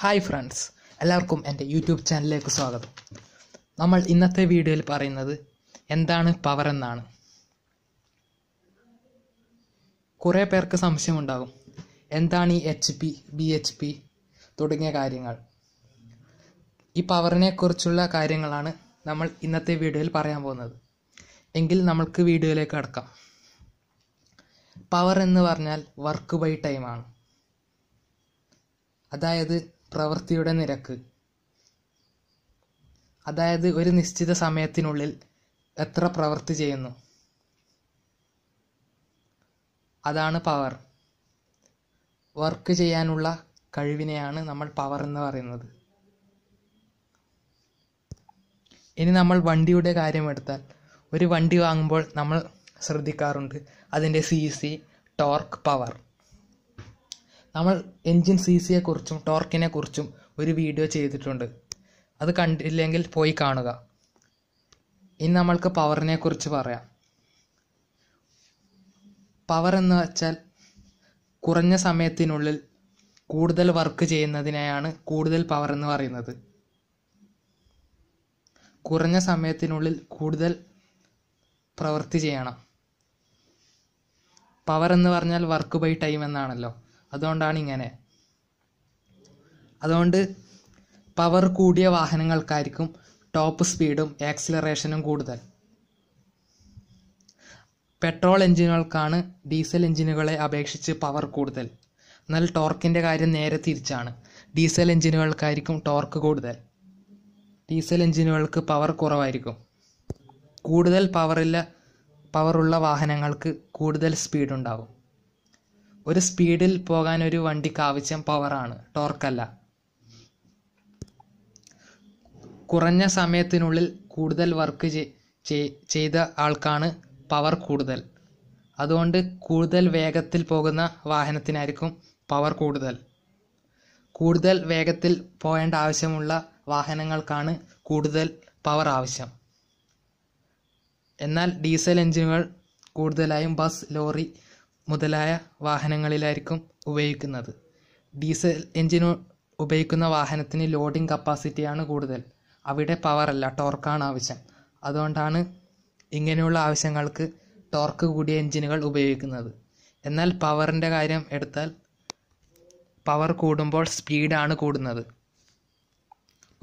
hi friends എല്ലാവർക്കും എൻ്റെ YouTube ചാനലിലേക്ക് സ്വാഗതം നമ്മൾ ഇന്നത്തെ വീഡിയോയിൽ പറയുന്നത് എന്താണ് പവർ എന്നാണ് കുറേ പേർക്ക് സംശയമുണ്ടാകും എന്താണ് ഈ H P B H P തുടങ്ങിയ കാര്യങ്ങൾ ഈ പവറിനെക്കുറിച്ചുള്ള കാര്യങ്ങളാണ് നമ്മൾ ഇന്നത്തെ വീഡിയോയിൽ പറയാൻ പോകുന്നത് എങ്കിൽ നമ്മൾക്ക് വീഡിയോയിലേക്ക് കടക്കാം പവർ എന്ന് പറഞ്ഞാൽ വർക്ക് ബൈ ടൈമാണ് അതായത് പ്രവൃത്തിയുടെ നിരക്ക് അതായത് ഒരു നിശ്ചിത സമയത്തിനുള്ളിൽ എത്ര പ്രവൃത്തി ചെയ്യുന്നു അതാണ് പവർ വർക്ക് ചെയ്യാനുള്ള കഴിവിനെയാണ് നമ്മൾ പവർ എന്ന് പറയുന്നത് ഇനി നമ്മൾ വണ്ടിയുടെ കാര്യം എടുത്താൽ ഒരു വണ്ടി വാങ്ങുമ്പോൾ നമ്മൾ ശ്രദ്ധിക്കാറുണ്ട് അതിൻ്റെ സി സി ടോർക്ക് പവർ നമ്മൾ എൻജിൻ സി ടോർക്കിനെ കുറിച്ചും ഒരു വീഡിയോ ചെയ്തിട്ടുണ്ട് അത് കണ്ടില്ലെങ്കിൽ പോയി കാണുക ഇനി നമ്മൾക്ക് പവറിനെ കുറിച്ച് പറയാം പവർ എന്ന് വെച്ചാൽ കുറഞ്ഞ സമയത്തിനുള്ളിൽ കൂടുതൽ വർക്ക് ചെയ്യുന്നതിനെയാണ് കൂടുതൽ പവർ എന്ന് പറയുന്നത് കുറഞ്ഞ സമയത്തിനുള്ളിൽ കൂടുതൽ പ്രവൃത്തി ചെയ്യണം പവർ എന്ന് പറഞ്ഞാൽ വർക്ക് ബൈ ടൈം എന്നാണല്ലോ അതുകൊണ്ടാണ് ഇങ്ങനെ അതുകൊണ്ട് പവർ കൂടിയ വാഹനങ്ങൾക്കായിരിക്കും ടോപ്പ് സ്പീഡും ആക്സിലറേഷനും കൂടുതൽ പെട്രോൾ എഞ്ചിനുകൾക്കാണ് ഡീസൽ എഞ്ചിനുകളെ അപേക്ഷിച്ച് പവർ കൂടുതൽ എന്നാൽ ടോർക്കിൻ്റെ കാര്യം നേരെ തിരിച്ചാണ് ഡീസൽ എൻജിനുകൾക്കായിരിക്കും ടോർക്ക് കൂടുതൽ ഡീസൽ എഞ്ചിനുകൾക്ക് പവർ കുറവായിരിക്കും കൂടുതൽ പവറില്ല പവറുള്ള വാഹനങ്ങൾക്ക് കൂടുതൽ സ്പീഡ് ഉണ്ടാകും ഒരു സ്പീഡിൽ പോകാൻ ഒരു വണ്ടിക്ക് ആവശ്യം പവറാണ് ടോർക്കല്ല കുറഞ്ഞ സമയത്തിനുള്ളിൽ കൂടുതൽ വർക്ക് ചെയ്ത ആൾക്കാണ് പവർ കൂടുതൽ അതുകൊണ്ട് കൂടുതൽ വേഗത്തിൽ പോകുന്ന വാഹനത്തിനായിരിക്കും പവർ കൂടുതൽ കൂടുതൽ വേഗത്തിൽ പോകേണ്ട ആവശ്യമുള്ള വാഹനങ്ങൾക്കാണ് കൂടുതൽ പവർ ആവശ്യം എന്നാൽ ഡീസൽ എഞ്ചിനുകൾ കൂടുതലായും ബസ് ലോറി മുതലായ വാഹനങ്ങളിലായിരിക്കും ഉപയോഗിക്കുന്നത് ഡീസൽ എഞ്ചിന് ഉപയോഗിക്കുന്ന വാഹനത്തിന് ലോഡിംഗ് കപ്പാസിറ്റിയാണ് കൂടുതൽ അവിടെ പവറല്ല ടോർക്കാണ് ആവശ്യം അതുകൊണ്ടാണ് ഇങ്ങനെയുള്ള ആവശ്യങ്ങൾക്ക് ടോർക്ക് കൂടിയ എഞ്ചിനുകൾ ഉപയോഗിക്കുന്നത് എന്നാൽ പവറിൻ്റെ കാര്യം എടുത്താൽ പവർ കൂടുമ്പോൾ സ്പീഡാണ് കൂടുന്നത്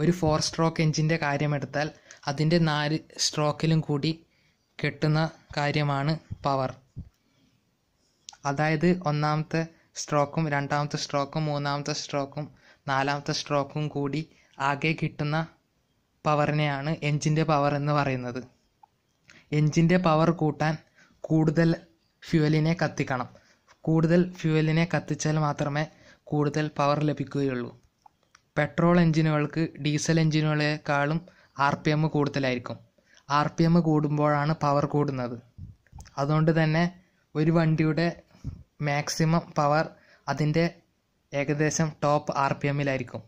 ഒരു ഫോർ സ്ട്രോക്ക് എൻജിൻ്റെ കാര്യമെടുത്താൽ അതിൻ്റെ നാല് സ്ട്രോക്കിലും കൂടി കെട്ടുന്ന കാര്യമാണ് പവർ അതായത് ഒന്നാമത്തെ സ്ട്രോക്കും രണ്ടാമത്തെ സ്ട്രോക്കും മൂന്നാമത്തെ സ്ട്രോക്കും നാലാമത്തെ സ്ട്രോക്കും കൂടി ആകെ കിട്ടുന്ന പവറിനെയാണ് എഞ്ചിൻ്റെ പവർ എന്ന് പറയുന്നത് എഞ്ചിൻ്റെ പവർ കൂട്ടാൻ കൂടുതൽ ഫ്യുവലിനെ കത്തിക്കണം കൂടുതൽ ഫ്യുവലിനെ കത്തിച്ചാൽ മാത്രമേ കൂടുതൽ പവർ ലഭിക്കുകയുള്ളൂ പെട്രോൾ എഞ്ചിനുകൾക്ക് ഡീസൽ എഞ്ചിനുകളെക്കാളും ആർ പി എം കൂടുതലായിരിക്കും ആർ പി എം കൂടുമ്പോഴാണ് പവർ കൂടുന്നത് അതുകൊണ്ട് തന്നെ ഒരു വണ്ടിയുടെ മാക്സിമം പവർ അതിൻ്റെ ഏകദേശം ടോപ്പ് ആർ പി എമ്മിലായിരിക്കും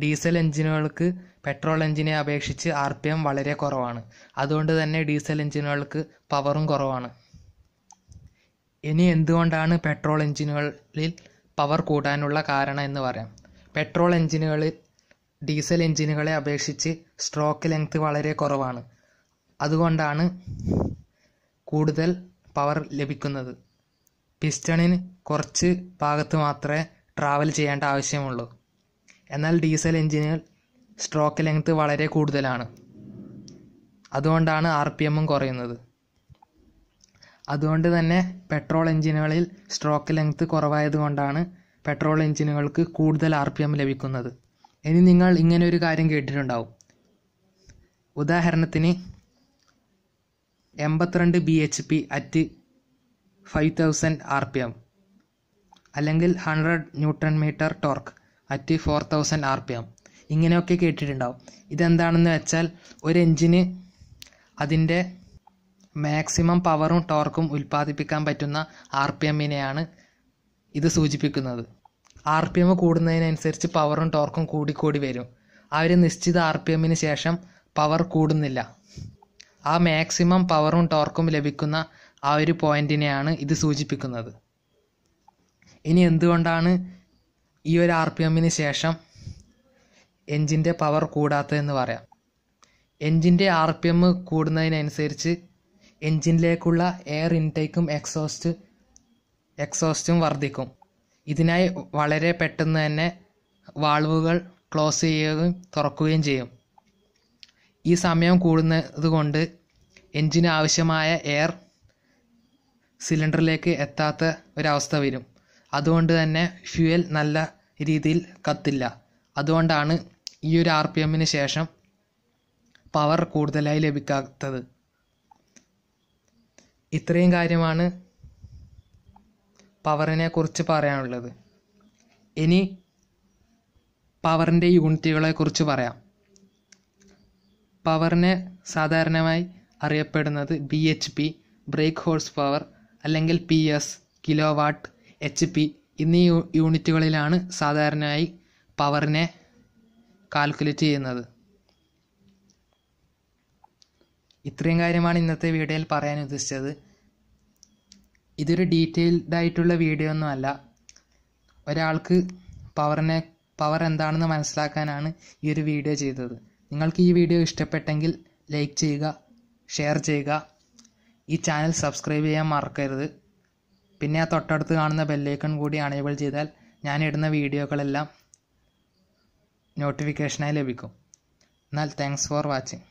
ഡീസൽ എഞ്ചിനുകൾക്ക് പെട്രോൾ എഞ്ചിനെ അപേക്ഷിച്ച് ആർ പി എം വളരെ കുറവാണ് അതുകൊണ്ട് തന്നെ ഡീസൽ എഞ്ചിനുകൾക്ക് പവറും കുറവാണ് ഇനി എന്തുകൊണ്ടാണ് പെട്രോൾ എഞ്ചിനുകളിൽ പവർ കൂടാനുള്ള കാരണം എന്ന് പറയാം പെട്രോൾ എഞ്ചിനുകളിൽ ഡീസൽ എഞ്ചിനുകളെ അപേക്ഷിച്ച് സ്ട്രോക്ക് ലെങ്ത് വളരെ കുറവാണ് അതുകൊണ്ടാണ് കൂടുതൽ പവർ ലഭിക്കുന്നത് പിസ്റ്റണിന് കുറച്ച് ഭാഗത്ത് മാത്രമേ ട്രാവൽ ചെയ്യേണ്ട ആവശ്യമുള്ളൂ എന്നാൽ ഡീസൽ എഞ്ചിനുകൾ സ്ട്രോക്ക് ലെങ്ത് വളരെ കൂടുതലാണ് അതുകൊണ്ടാണ് ആർ പി എമ്മും കുറയുന്നത് അതുകൊണ്ട് തന്നെ പെട്രോൾ എഞ്ചിനുകളിൽ സ്ട്രോക്ക് ലെങ്ത് കുറവായതുകൊണ്ടാണ് പെട്രോൾ എഞ്ചിനുകൾക്ക് കൂടുതൽ ആർ പി എം ലഭിക്കുന്നത് ഇനി നിങ്ങൾ ഇങ്ങനെ ഒരു കാര്യം കേട്ടിട്ടുണ്ടാവും ഉദാഹരണത്തിന് എൺപത്തിരണ്ട് B H P at five thousand R P M അല്ലെങ്കിൽ hundred newton metre torque at four thousand R P M ഇങ്ങനെയൊക്കെ കേട്ടിട്ടുണ്ടാവും ഇതെന്താണെന്ന് വെച്ചാൽ ഒരു എഞ്ചിന് അതിൻ്റെ മാക്സിമം പവറും ടോർക്കും ഉൽപ്പാദിപ്പിക്കാൻ പറ്റുന്ന ആർ പി എമ്മിനെയാണ് ഇത് സൂചിപ്പിക്കുന്നത് ആർ പി എം കൂടുന്നതിനനുസരിച്ച് പവറും ടോർക്കും കൂടിക്കൂടി വരും ആ ഒരു നിശ്ചിത ആർ പി എമ്മിന് ശേഷം പവർ കൂടുന്നില്ല ആ മാക്സിമം പവറും ടോർക്കും ലഭിക്കുന്ന ആ ഒരു പോയിന്റിനെയാണ് ഇത് സൂചിപ്പിക്കുന്നത് ഇനി എന്തുകൊണ്ടാണ് ഈ ഒരു ആർ പി എമ്മിന് ശേഷം എൻജിൻ്റെ പവർ കൂടാത്തതെന്ന് പറയാം എൻജിൻ്റെ ആർ പി എം കൂടുന്നതിനനുസരിച്ച് എൻജിനിലേക്കുള്ള എയർ ഇൻടേക്കും എക്സോസ്റ്റ് എക്സോസ്റ്റും വർദ്ധിക്കും ഇതിനായി വളരെ പെട്ടെന്ന് തന്നെ വാൾവുകൾ ക്ലോസ് ചെയ്യുകയും തുറക്കുകയും ചെയ്യും ഈ സമയം കൂടുന്നത് കൊണ്ട് എൻജിന് ആവശ്യമായ എയർ സിലിണ്ടറിലേക്ക് എത്താത്ത ഒരവസ്ഥ വരും അതുകൊണ്ട് തന്നെ ഫ്യൂവൽ നല്ല രീതിയിൽ കത്തില്ല അതുകൊണ്ടാണ് ഈ ഒരു ആർ പി എമ്മിന് ശേഷം പവർ കൂടുതലായി ലഭിക്കാത്തത് ഇത്രയും കാര്യമാണ് പവറിനെ കുറിച്ച് പറയാനുള്ളത് ഇനി പവറിൻ്റെ യൂണിറ്റുകളെ കുറിച്ച് പറയാം പവറിനെ സാധാരണയായി അറിയപ്പെടുന്നത് B H P brake horse power അല്ലെങ്കിൽ P S kilowatt H P എന്നീ യൂണിറ്റുകളിലാണ് സാധാരണയായി പവറിനെ കാൽക്കുലേറ്റ് ചെയ്യുന്നത് ഇത്രയും കാര്യമാണ് ഇന്നത്തെ വീഡിയോയിൽ പറയാൻ ഉദ്ദേശിച്ചത് ഇതൊരു ഡീറ്റെയിൽഡ് ആയിട്ടുള്ള വീഡിയോ ഒന്നും അല്ല ഒരാൾക്ക് പവറിനെ പവർ എന്താണെന്ന് മനസ്സിലാക്കാനാണ് ഈ ഒരു വീഡിയോ ചെയ്തത് നിങ്ങൾക്ക് ഈ വീഡിയോ ഇഷ്ടപ്പെട്ടെങ്കിൽ ലൈക്ക് ചെയ്യുക ഷെയർ ചെയ്യുക ഈ ചാനൽ സബ്സ്ക്രൈബ് ചെയ്യാൻ മറക്കരുത് പിന്നെ ആ തൊട്ടടുത്ത് കാണുന്ന ബെല്ലൈക്കൺ കൂടി അണേബിൾ ചെയ്താൽ ഞാൻ ഇടുന്ന വീഡിയോകളെല്ലാം നോട്ടിഫിക്കേഷനായി ലഭിക്കും എന്നാൽ താങ്ക്സ് ഫോർ വാച്ചിങ്